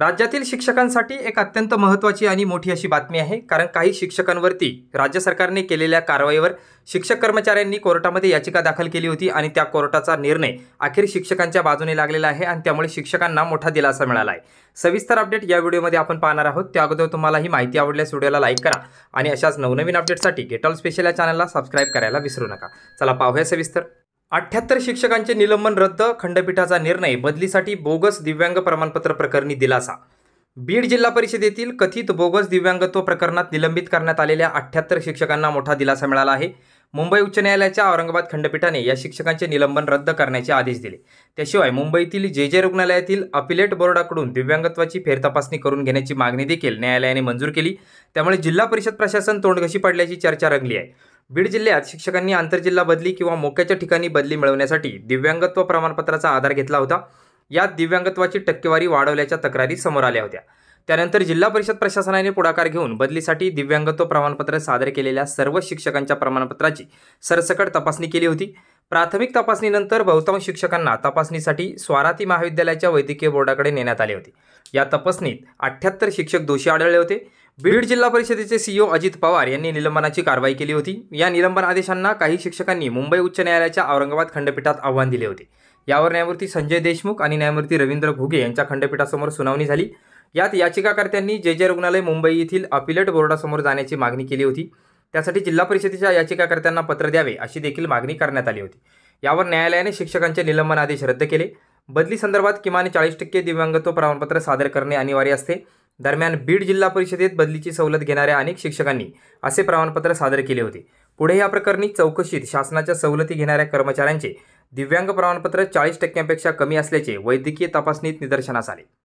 राज्यातील शिक्षकांसाठी एक अत्यंत महत्त्वाची आणि मोठी अशी बातमी आहे कारण काही शिक्षकांवरती राज्य सरकारने केलेल्या कारवाईवर शिक्षक कर्मचाऱ्यांनी कोर्टामध्ये याचिका दाखल केली होती आणि त्या कोर्टाचा निर्णय अखेर शिक्षकांच्या बाजूने लागलेला आहे आणि त्यामुळे शिक्षकांना मोठा दिलासा मिळाला आहे सविस्तर अपडेट या व्हिडिओमध्ये आपण पाहणार आहोत त्या अगोदर तुम्हाला ही माहिती आवडल्यास व्हिडिओला लाईक करा आणि अशाच नवनवीन अपडेटसाठी गेटॉल स्पेशल या चॅनलला सबस्क्राईब करायला विसरू नका चला पाहूया सविस्तर अठ्याहत्तर शिक्षकांचे निलंबन रद्द खंडपीठाचा निर्णय बदलीसाठी बोगस दिव्यांग प्रमाणपत्र प्रकरणी दिलासा बीड जिल्हा परिषदेतील कथित बोगस दिव्यांगत्व प्रकरणात निलंबित करण्यात आलेल्या अठ्ठ्याहत्तर शिक्षकांना मोठा दिलासा मिळाला आहे मुंबई उच्च न्यायालयाच्या औरंगाबाद खंडपीठाने या शिक्षकांचे निलंबन रद्द करण्याचे आदेश दिले त्याशिवाय मुंबईतील जे जे रुग्णालयातील अपिलेट बोर्डाकडून दिव्यांगत्वाची फेरतपासणी करून घेण्याची मागणी देखील न्यायालयाने मंजूर केली त्यामुळे जिल्हा परिषद प्रशासन तोंडघशी पडल्याची चर्चा रंगली आहे बीड जिल्ह्यात शिक्षकांनी आंतरजिल्हा बदली किंवा मोक्याच्या ठिकाणी बदली मिळवण्यासाठी दिव्यांगत्व प्रमाणपत्राचा आधार घेतला होता यात दिव्यांगत्वाची टक्केवारी वाढवल्याच्या तक्रारी समोर आल्या होत्या त्यानंतर जिल्हा परिषद प्रशासनाने पुढाकार घेऊन बदलीसाठी दिव्यांगत्व प्रमाणपत्र सादर केलेल्या सर्व शिक्षकांच्या प्रमाणपत्राची सरसकट तपासणी केली होती प्राथमिक तपासणीनंतर बहुतांश शिक्षकांना तपासणीसाठी स्वाराती महाविद्यालयाच्या वैद्यकीय बोर्डाकडे नेण्यात आले होते या तपासणीत अठ्ठ्याहत्तर शिक्षक दोषी आढळले होते बीड जिल्हा परिषदेचे सीईओ e अजित पवार यांनी निलंबनाची कारवाई केली होती या निलंबन आदेशांना काही शिक्षकांनी मुंबई उच्च न्यायालयाच्या औरंगाबाद खंडपीठात आव्हान दिले होते यावर न्यायमूर्ती संजय देशमुख आणि न्यायमूर्ती रवींद्र घुगे यांच्या खंडपीठासमोर सुनावणी झाली यात याचिकाकर्त्यांनी जे जे रुग्णालय मुंबई येथील अपिलेट बोर्डासमोर जाण्याची मागणी केली होती त्यासाठी जिल्हा परिषदेच्या याचिकाकर्त्यांना पत्र द्यावे अशी देखील मागणी करण्यात आली होती यावर न्यायालयाने शिक्षकांचे निलंबन आदेश रद्द केले बदली संदर्भात किमान चाळीस टक्के दिव्यांगत्व प्रमाणपत्र सादर करणे अनिवार्य असते दरम्यान बीड जिल्हा परिषदेत बदलीची सवलत घेणाऱ्या अनेक शिक्षकांनी असे प्रमाणपत्र सादर केले होते पुढे या प्रकरणी चौकशीत शासनाच्या सवलती घेणाऱ्या कर्मचाऱ्यांचे दिव्यांग प्रमाणपत्र चाळीस टक्क्यांपेक्षा कमी असल्याचे वैद्यकीय तपासणीत निदर्शनास आले